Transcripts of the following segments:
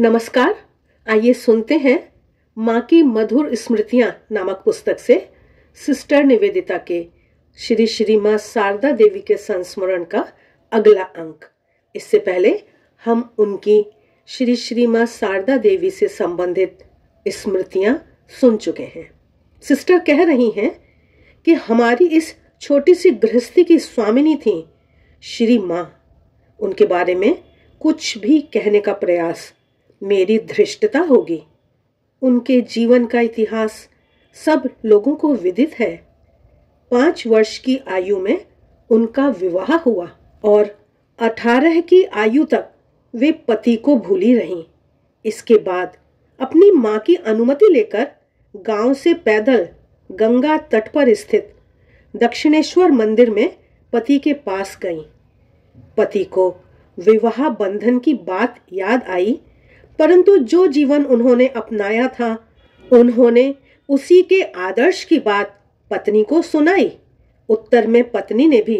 नमस्कार आइए सुनते हैं माँ की मधुर स्मृतियाँ नामक पुस्तक से सिस्टर निवेदिता के श्री श्री माँ शारदा देवी के संस्मरण का अगला अंक इससे पहले हम उनकी श्री श्री माँ शारदा देवी से संबंधित स्मृतियाँ सुन चुके हैं सिस्टर कह रही हैं कि हमारी इस छोटी सी गृहस्थी की स्वामिनी थी श्री माँ उनके बारे में कुछ भी कहने का प्रयास मेरी धृष्टता होगी उनके जीवन का इतिहास सब लोगों को विदित है पाँच वर्ष की आयु में उनका विवाह हुआ और अठारह की आयु तक वे पति को भूली रहीं इसके बाद अपनी माँ की अनुमति लेकर गांव से पैदल गंगा तट पर स्थित दक्षिणेश्वर मंदिर में पति के पास गईं। पति को विवाह बंधन की बात याद आई परंतु जो जीवन उन्होंने अपनाया था उन्होंने उसी के आदर्श की बात पत्नी को सुनाई उत्तर में पत्नी ने भी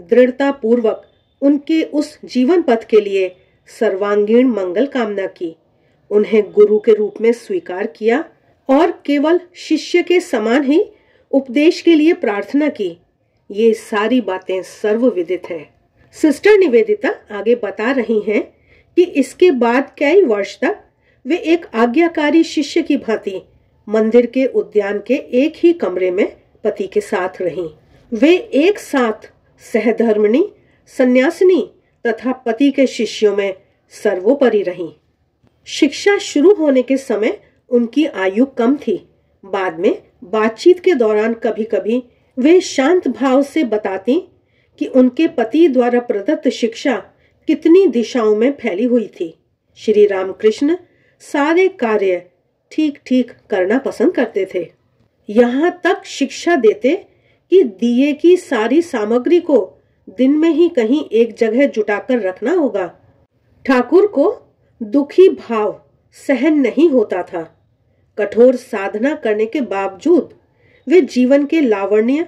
पूर्वक उनके उस जीवन पथ के लिए सर्वांगीण मंगल कामना की उन्हें गुरु के रूप में स्वीकार किया और केवल शिष्य के समान ही उपदेश के लिए प्रार्थना की ये सारी बातें सर्वविदित हैं सिस्टर निवेदिता आगे बता रही हैं कि इसके बाद कई वर्ष तक वे एक आज्ञाकारी शिष्य की भांति मंदिर के उद्यान के एक ही कमरे में पति के साथ रही वे एक साथ सहधर्मिणी सन्यासिनी तथा पति के शिष्यों में सर्वोपरि रही शिक्षा शुरू होने के समय उनकी आयु कम थी बाद में बातचीत के दौरान कभी कभी वे शांत भाव से बताती कि उनके पति द्वारा प्रदत्त शिक्षा कितनी दिशाओं में फैली हुई थी श्री रामकृष्ण सारे कार्य ठीक ठीक करना पसंद करते थे यहाँ तक शिक्षा देते कि दिए की सारी सामग्री को दिन में ही कहीं एक जगह जुटाकर रखना होगा ठाकुर को दुखी भाव सहन नहीं होता था कठोर साधना करने के बावजूद वे जीवन के लावण्य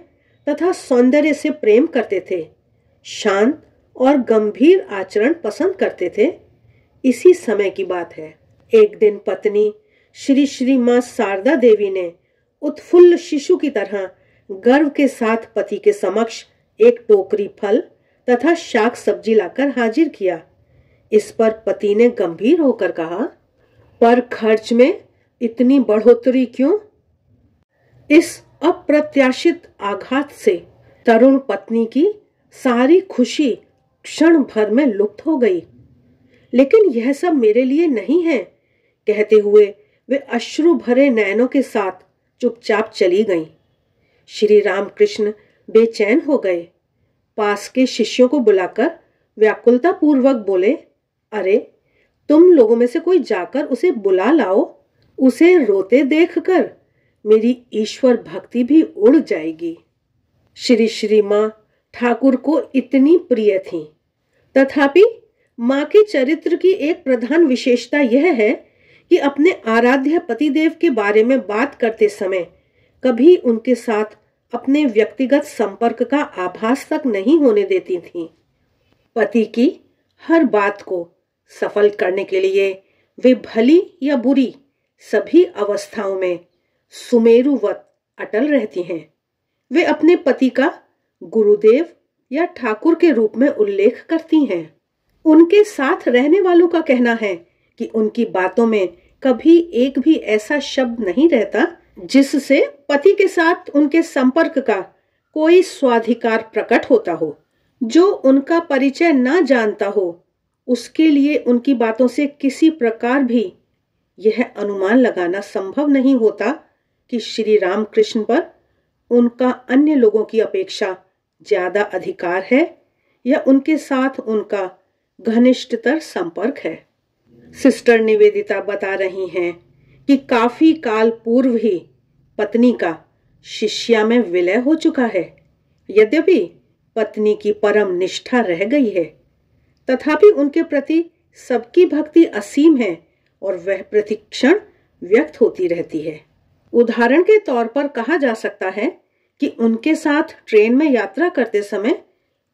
तथा सौंदर्य से प्रेम करते थे शांत और गंभीर आचरण पसंद करते थे इसी समय की बात है एक दिन पत्नी श्री श्री माँ शारदा देवी ने उत्फुल्ल शिशु की तरह गर्व के साथ पति के समक्ष एक टोकरी फल तथा शाक सब्जी लाकर हाजिर किया इस पर पति ने गंभीर होकर कहा पर खर्च में इतनी बढ़ोतरी क्यों इस अप्रत्याशित आघात से तरुण पत्नी की सारी खुशी क्षण भर में लुप्त हो गई लेकिन यह सब मेरे लिए नहीं है कहते हुए वे अश्रु भरे नयनों के साथ चुपचाप चली गईं। श्री रामकृष्ण बेचैन हो गए पास के शिष्यों को बुलाकर व्याकुलता पूर्वक बोले अरे तुम लोगों में से कोई जाकर उसे बुला लाओ उसे रोते देखकर मेरी ईश्वर भक्ति भी उड़ जाएगी श्री श्री मां ठाकुर को इतनी प्रिय थी तथापि माँ के चरित्र की एक प्रधान विशेषता यह है कि अपने आराध्य पतिदेव के बारे में बात करते समय कभी उनके साथ अपने व्यक्तिगत संपर्क का आभास तक नहीं होने देती थी पति की हर बात को सफल करने के लिए वे भली या बुरी सभी अवस्थाओं में सुमेरुवत अटल रहती हैं वे अपने पति का गुरुदेव या ठाकुर के रूप में उल्लेख करती हैं उनके साथ रहने वालों का कहना है कि उनकी बातों में कभी एक भी ऐसा शब्द नहीं रहता जिससे पति के साथ उनके संपर्क का कोई स्वाधिकार प्रकट होता हो जो उनका परिचय ना जानता हो उसके लिए उनकी बातों से किसी प्रकार भी यह अनुमान लगाना संभव नहीं होता कि श्री रामकृष्ण पर उनका अन्य लोगों की अपेक्षा ज्यादा अधिकार है या उनके साथ उनका घनिष्ठतर संपर्क है सिस्टर निवेदिता बता रही हैं कि काफी काल पूर्व ही पत्नी का शिष्या में विलय हो चुका है यद्यपि पत्नी की परम निष्ठा रह गई है तथापि उनके प्रति सबकी भक्ति असीम है और वह प्रतिक्षण व्यक्त होती रहती है उदाहरण के तौर पर कहा जा सकता है कि उनके साथ ट्रेन में यात्रा करते समय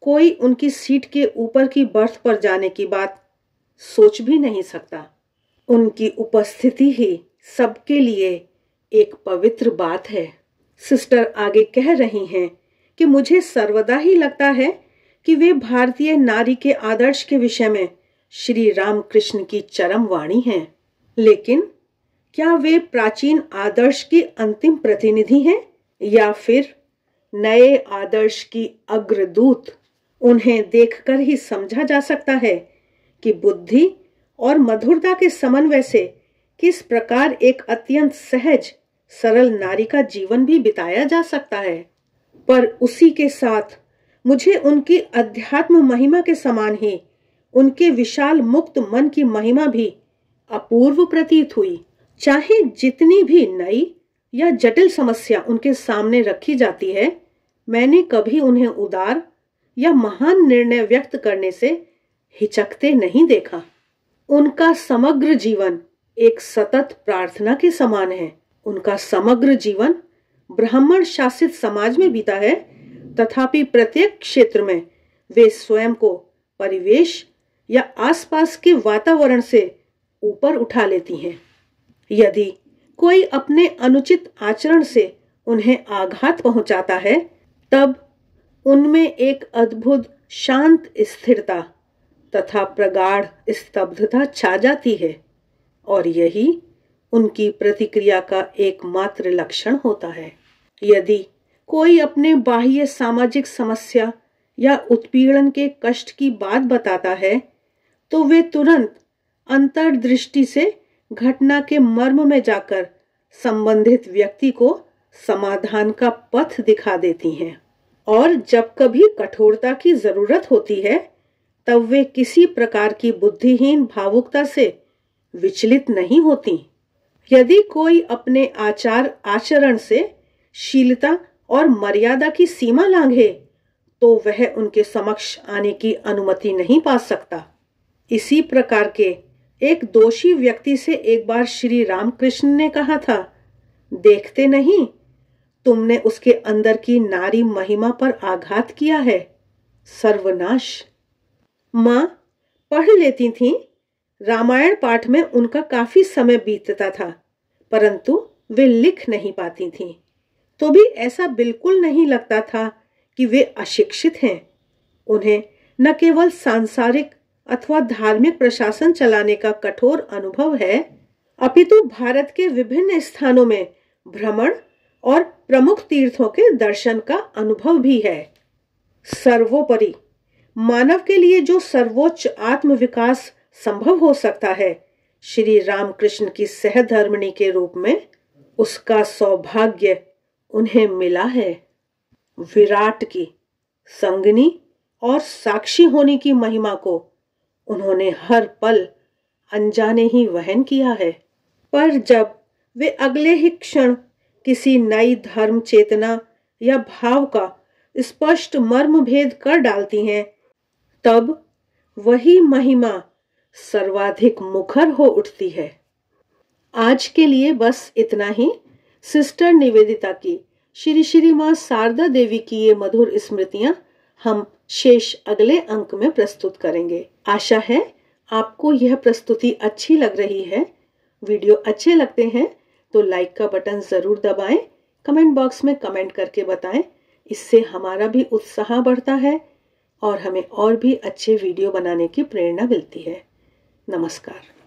कोई उनकी सीट के ऊपर की बर्थ पर जाने की बात सोच भी नहीं सकता उनकी उपस्थिति ही सबके लिए एक पवित्र बात है सिस्टर आगे कह रही हैं कि मुझे सर्वदा ही लगता है कि वे भारतीय नारी के आदर्श के विषय में श्री रामकृष्ण की चरम वाणी हैं लेकिन क्या वे प्राचीन आदर्श की अंतिम प्रतिनिधि हैं या फिर नए आदर्श की अग्रदूत उन्हें देखकर ही समझा जा सकता है कि बुद्धि और मधुरता के समन्वय से किस प्रकार एक अत्यंत सहज सरल नारी का जीवन भी बिताया जा सकता है पर उसी के साथ मुझे उनकी अध्यात्म महिमा के समान ही उनके विशाल मुक्त मन की महिमा भी अपूर्व प्रतीत हुई चाहे जितनी भी नई या जटिल समस्या उनके सामने रखी जाती है मैंने कभी उन्हें उदार या महान निर्णय व्यक्त करने से हिचकते नहीं देखा उनका समग्र जीवन एक सतत प्रार्थना के समान है उनका समग्र जीवन ब्राह्मण शासित समाज में बीता है तथापि प्रत्येक क्षेत्र में वे स्वयं को परिवेश या आसपास के वातावरण से ऊपर उठा लेती हैं यदि कोई अपने अनुचित आचरण से उन्हें आघात पहुंचाता है तब उनमें एक अद्भुत शांत स्थिरता तथा प्रगाढ़ स्तब्धता छा जाती है और यही उनकी प्रतिक्रिया का एकमात्र लक्षण होता है यदि कोई अपने बाह्य सामाजिक समस्या या उत्पीड़न के कष्ट की बात बताता है तो वे तुरंत अंतर्दृष्टि से घटना के मर्म में जाकर संबंधित व्यक्ति को समाधान का पथ दिखा देती हैं और जब कभी कठोरता की जरूरत होती है तब वे किसी प्रकार की बुद्धिहीन भावुकता से विचलित नहीं होती यदि कोई अपने आचार आचरण से शीलता और मर्यादा की सीमा लांघे तो वह उनके समक्ष आने की अनुमति नहीं पा सकता इसी प्रकार के एक दोषी व्यक्ति से एक बार श्री रामकृष्ण ने कहा था देखते नहीं तुमने उसके अंदर की नारी महिमा पर आघात किया है सर्वनाश मां पढ़ लेती थी रामायण पाठ में उनका काफी समय बीतता था परंतु वे लिख नहीं पाती थीं तो भी ऐसा बिल्कुल नहीं लगता था कि वे अशिक्षित हैं उन्हें न केवल सांसारिक अथवा धार्मिक प्रशासन चलाने का कठोर अनुभव है अपितु भारत के विभिन्न स्थानों में भ्रमण और प्रमुख तीर्थों के दर्शन का अनुभव भी है सर्वोपरि मानव के लिए जो सर्वोच्च आत्मविकास संभव हो सकता है श्री रामकृष्ण की सहधर्मिणी के रूप में उसका सौभाग्य उन्हें मिला है विराट की संगनी और साक्षी होने की महिमा को उन्होंने हर पल अनजाने ही वहन किया है पर जब वे अगले ही क्षण किसी नई धर्म चेतना या भाव का स्पष्ट मर्म भेद कर डालती हैं तब वही महिमा सर्वाधिक मुखर हो उठती है आज के लिए बस इतना ही सिस्टर निवेदिता की श्री श्री माँ शारदा देवी की ये मधुर स्मृतियाँ हम शेष अगले अंक में प्रस्तुत करेंगे आशा है आपको यह प्रस्तुति अच्छी लग रही है वीडियो अच्छे लगते हैं तो लाइक का बटन ज़रूर दबाएं कमेंट बॉक्स में कमेंट करके बताएं इससे हमारा भी उत्साह बढ़ता है और हमें और भी अच्छे वीडियो बनाने की प्रेरणा मिलती है नमस्कार